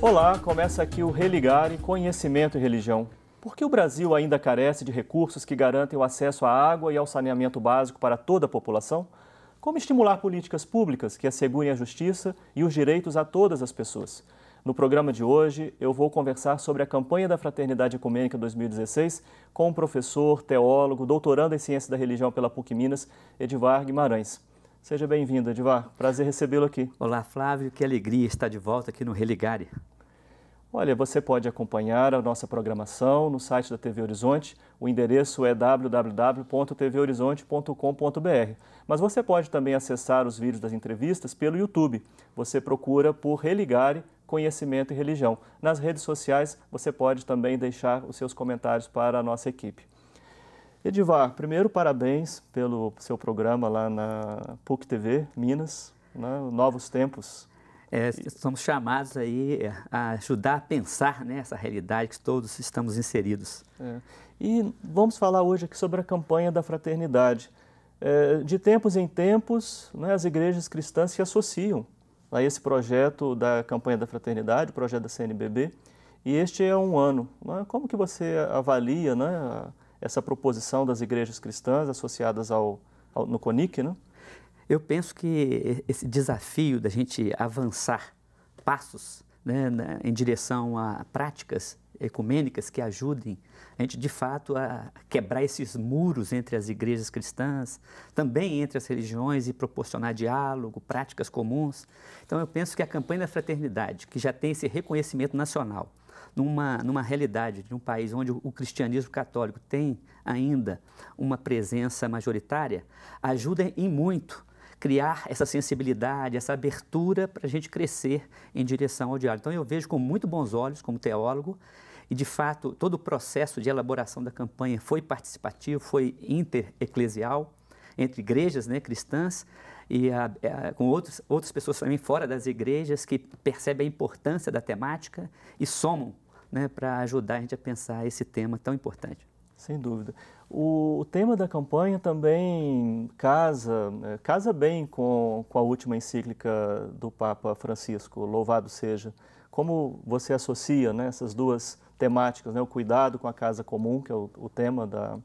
Olá, começa aqui o Religare Conhecimento e Religião. Por que o Brasil ainda carece de recursos que garantem o acesso à água e ao saneamento básico para toda a população? Como estimular políticas públicas que assegurem a justiça e os direitos a todas as pessoas? No programa de hoje, eu vou conversar sobre a campanha da Fraternidade Ecumênica 2016 com o professor, teólogo, doutorando em Ciência da Religião pela PUC Minas, Edivar Guimarães. Seja bem-vindo, Edivar. Prazer recebê-lo aqui. Olá, Flávio. Que alegria estar de volta aqui no Religare. Olha, você pode acompanhar a nossa programação no site da TV Horizonte. O endereço é www.tvhorizonte.com.br. Mas você pode também acessar os vídeos das entrevistas pelo YouTube. Você procura por Religare Conhecimento e Religião. Nas redes sociais, você pode também deixar os seus comentários para a nossa equipe. Edivar, primeiro parabéns pelo seu programa lá na PUC TV Minas, né? Novos Tempos. É, somos chamados aí é, a ajudar a pensar nessa né, realidade que todos estamos inseridos. É. E vamos falar hoje aqui sobre a campanha da fraternidade. É, de tempos em tempos, né, as igrejas cristãs se associam a esse projeto da campanha da fraternidade, o projeto da CNBB, e este é um ano. Né, como que você avalia né, essa proposição das igrejas cristãs associadas ao, ao no CONIC, né? Eu penso que esse desafio da gente avançar passos né, em direção a práticas ecumênicas que ajudem a gente de fato a quebrar esses muros entre as igrejas cristãs, também entre as religiões e proporcionar diálogo, práticas comuns. Então eu penso que a campanha da fraternidade, que já tem esse reconhecimento nacional, numa, numa realidade de um país onde o cristianismo católico tem ainda uma presença majoritária, ajuda em muito criar essa sensibilidade, essa abertura para a gente crescer em direção ao diálogo. Então, eu vejo com muito bons olhos, como teólogo, e de fato todo o processo de elaboração da campanha foi participativo, foi intereclesial, entre igrejas né, cristãs e a, ah, a, eh, com outros, outras pessoas também fora das igrejas que percebem a importância da temática e somam né, para ajudar a gente a pensar esse tema tão importante. Sem dúvida. O, o tema da campanha também casa, né, casa bem com, com a última encíclica do Papa Francisco, Louvado Seja. Como você associa né, essas duas temáticas, né, o cuidado com a casa comum, que é o, o tema da,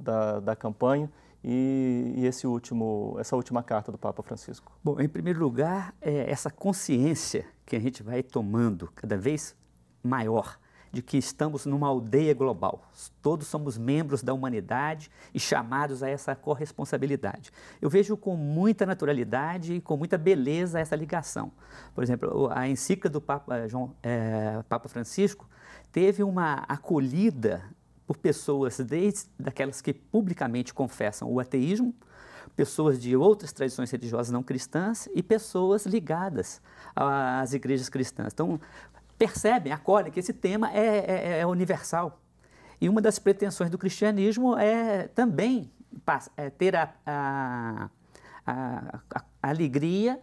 da, da campanha, e, e, esse último, essa última carta do Papa Francisco? Bom, em primeiro lugar, é essa consciência que a gente vai tomando cada vez maior de que estamos numa aldeia global. Todos somos membros da humanidade e chamados a essa corresponsabilidade. Eu vejo com muita naturalidade e com muita beleza essa ligação. Por exemplo, a encíclica do Papa, eh, João, é, Papa Francisco teve uma acolhida por pessoas desde daquelas que publicamente confessam o ateísmo, pessoas de outras tradições religiosas não cristãs e pessoas ligadas às igrejas cristãs. Então, percebem, acolhem que esse tema é, é, é universal. E uma das pretensões do cristianismo é também é ter a, a, a, a alegria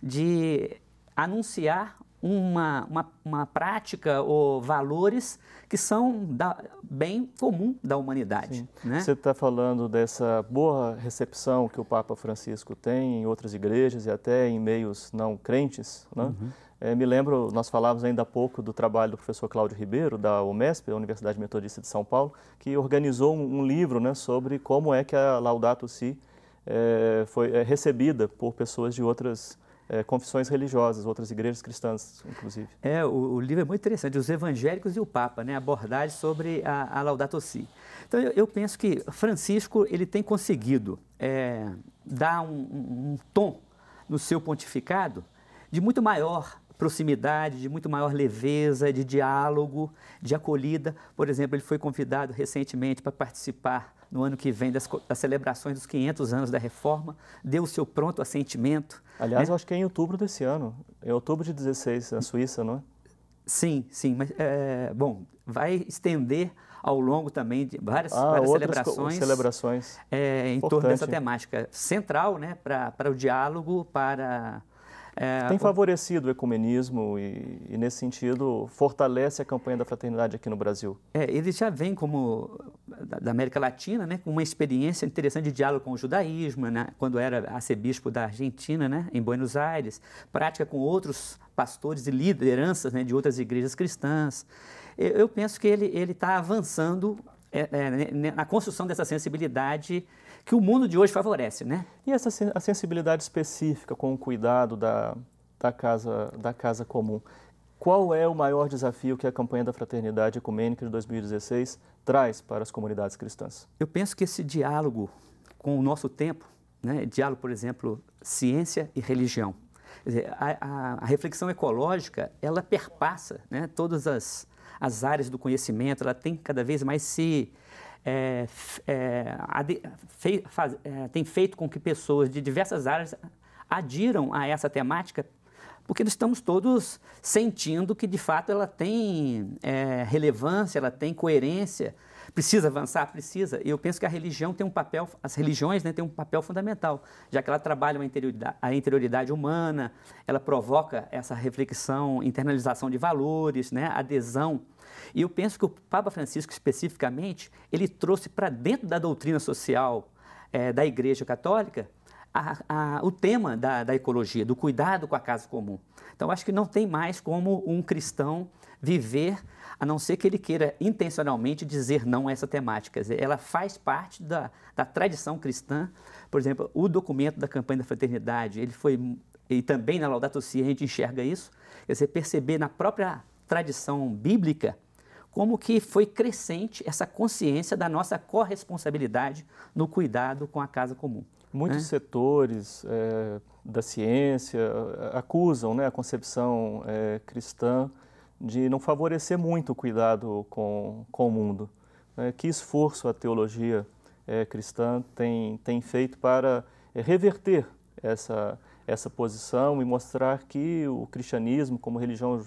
de anunciar uma, uma, uma prática ou valores que são da, bem comum da humanidade. Né? Você está falando dessa boa recepção que o Papa Francisco tem em outras igrejas e até em meios não crentes, né? Uhum. É, me lembro, nós falávamos ainda há pouco do trabalho do professor Cláudio Ribeiro, da UMESP, a Universidade Metodista de São Paulo, que organizou um, um livro né, sobre como é que a Laudato Si é, foi é, recebida por pessoas de outras é, confissões religiosas, outras igrejas cristãs, inclusive. É, o, o, livro é muito interessante, Os Evangélicos e o Papa, né? abordagem sobre a, a Laudato Si. Então, eu, eu, penso que Francisco ele tem conseguido é, dar um, um tom no seu pontificado de muito maior proximidade, de muito maior leveza, de diálogo, de acolhida. Por exemplo, ele foi convidado recentemente para participar no ano que vem das, das, celebrações dos 500 anos da reforma, deu o seu pronto assentimento. Aliás, né? eu acho que é em outubro desse ano, é outubro de 16, na Suíça, não é? Sim, sim, mas, é, bom, vai estender ao longo também de várias, ah, várias celebrações, celebrações. É, em torno dessa temática central né, para o diálogo, para... É, Tem favorecido o ecumenismo e, e, nesse sentido, fortalece a campanha da fraternidade aqui no Brasil. É, ele já vem como da América Latina, né, uma experiência interessante de diálogo com o judaísmo, né, quando era arcebispo da Argentina, né, em Buenos Aires, prática com outros pastores e lideranças né, de outras igrejas cristãs. Eu, eu penso que ele está avançando é, é, né, na construção dessa sensibilidade que o mundo de hoje favorece, né? E essa a sensibilidade específica com o cuidado da, da, casa, da casa comum. Qual é o maior desafio que a campanha da Fraternidade Ecumênica de 2016 traz para as comunidades cristãs? Eu penso que esse diálogo com o nosso tempo, né, diálogo, por exemplo, ciência e religião, a, a, a reflexão ecológica, ela perpassa né, todas as, as áreas do conhecimento, ela tem cada vez mais se é, é, ade, faz, é, tem feito com que pessoas de diversas áreas adiram a essa temática porque estamos todos sentindo que de fato ela tem é, relevância, ela tem coerência. Precisa avançar? Precisa. E eu penso que a religião tem um papel, as religiões né, têm um papel fundamental, já que ela trabalha uma interioridade, a interioridade humana, ela provoca essa reflexão, internalização de valores, né, adesão. E eu penso que o Papa Francisco, especificamente, ele trouxe para dentro da doutrina social é, da Igreja Católica a, a, o tema da, da, ecologia, do cuidado com a casa comum. Então, acho que não tem mais como um cristão viver, a não ser que ele queira intencionalmente dizer não a essa temática. Ela faz parte da, da tradição cristã. Por exemplo, o documento da campanha da fraternidade, ele foi, e também na Laudato Si a gente enxerga isso, quer dizer, perceber na própria tradição bíblica como que foi crescente essa consciência da nossa corresponsabilidade no cuidado com a casa comum. Muitos é. setores é, da ciência acusam né, a concepção é, cristã de não favorecer muito o cuidado com, com o mundo. É, que esforço a teologia é, cristã tem, tem feito para é, reverter essa, essa posição e mostrar que o cristianismo como religião,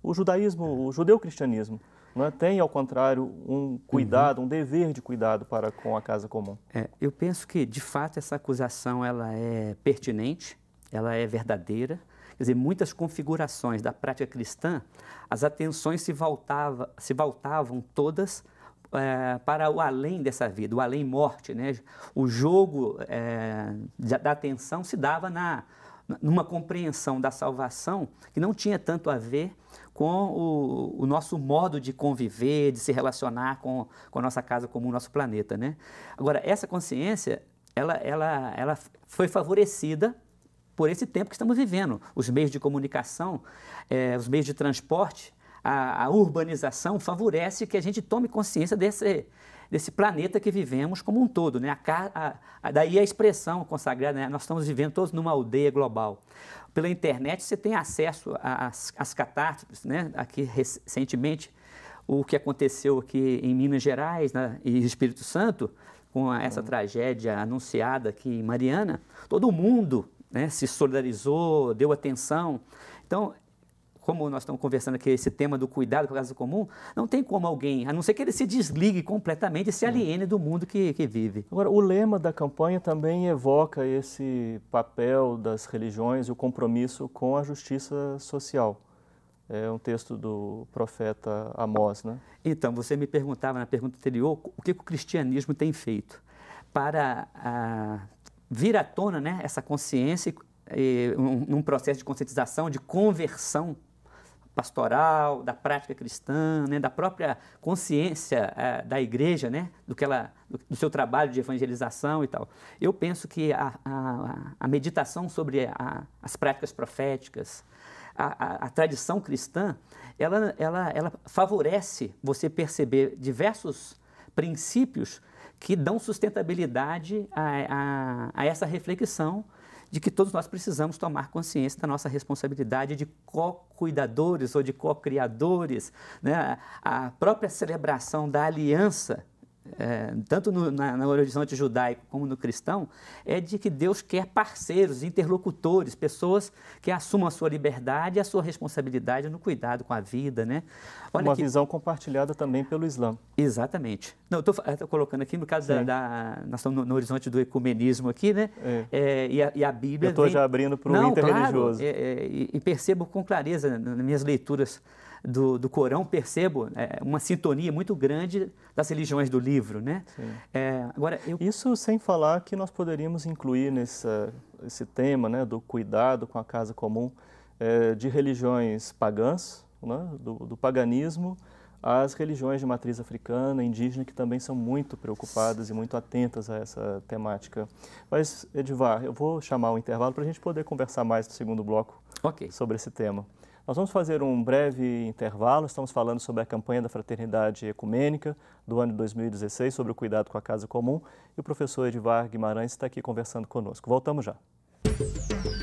o judaísmo, o judeu-cristianismo, né, tem, ao contrário, um uhum. cuidado, uhum. um dever de cuidado para com a casa comum. É, eu penso que, de fato, essa acusação ela é pertinente, ela é verdadeira. Quer dizer, muitas configurações da prática cristã, as atenções se, voltava, se voltavam todas é, para o além dessa vida, o além morte, né? O jogo é, da atenção se dava na numa compreensão da salvação que não tinha tanto a ver com o, o nosso modo de conviver, de se relacionar com, com a nossa casa comum, nosso planeta. Né? Agora, essa consciência ela, ela, ela foi favorecida por esse tempo que estamos vivendo. Os meios de comunicação, eh, os meios de transporte, a, a urbanização favorece que a gente tome consciência desse, desse planeta que vivemos como um todo. Né? A, a, daí a expressão consagrada, né? nós estamos vivendo todos numa aldeia global. Pela internet você tem acesso às, às catástrofes, né? aqui recentemente o que aconteceu aqui em Minas Gerais né? e Espírito Santo, com essa uhum. tragédia anunciada aqui em Mariana, todo mundo né, se solidarizou, deu atenção. Então, como nós estamos conversando aqui, esse tema do cuidado com a casa comum, não tem como alguém, a não ser que ele se desligue completamente e se é. aliene do mundo que, que vive. Agora, o lema da campanha também evoca esse papel das religiões e o compromisso com a justiça social. É um texto do profeta Amós, né? Então, você me perguntava na pergunta anterior o que o cristianismo tem feito para a, ah, vir à tona né, essa consciência num um processo de conscientização, de conversão pastoral, da prática cristã, né, da própria consciência é, da igreja, né, do, que ela, do, do, seu trabalho de evangelização e tal. Eu penso que a, a, a meditação sobre a, as práticas proféticas, a, tradição cristã, ela, ela, ela favorece você perceber diversos princípios que dão sustentabilidade a, a, a, essa reflexão de que todos nós precisamos tomar consciência da nossa responsabilidade de co-cuidadores ou de co-criadores. Né? A própria celebração da aliança é, tanto no, na, no horizonte judaico como no cristão, é de que Deus quer parceiros, interlocutores, pessoas que assumam a sua liberdade e a sua responsabilidade no cuidado com a vida, né? Olha Uma que... visão compartilhada também pelo Islã. Exatamente. Não, estou colocando aqui no caso da, da, nós estamos no, no, horizonte do ecumenismo aqui, né? É. É, e, a, e, a, Bíblia. Eu estou vem... já abrindo para o interreligioso. Claro, é, é, e percebo com clareza nas minhas leituras do, do Corão, percebo é, uma sintonia muito grande das religiões do livro, né? É, agora, eu... Isso sem falar que nós poderíamos incluir nesse esse tema né, do cuidado com a casa comum é, de religiões pagãs, né, do, do paganismo, as religiões de matriz africana, indígena, que também são muito preocupadas e muito atentas a essa temática. Mas, Edivar, eu vou chamar o intervalo para a gente poder conversar mais no segundo bloco okay. sobre esse tema. Nós vamos fazer um breve intervalo. Estamos falando sobre a campanha da Fraternidade Ecumênica do ano de 2016 sobre o cuidado com a casa comum. E o professor Edvar Guimarães está aqui conversando conosco. Voltamos já.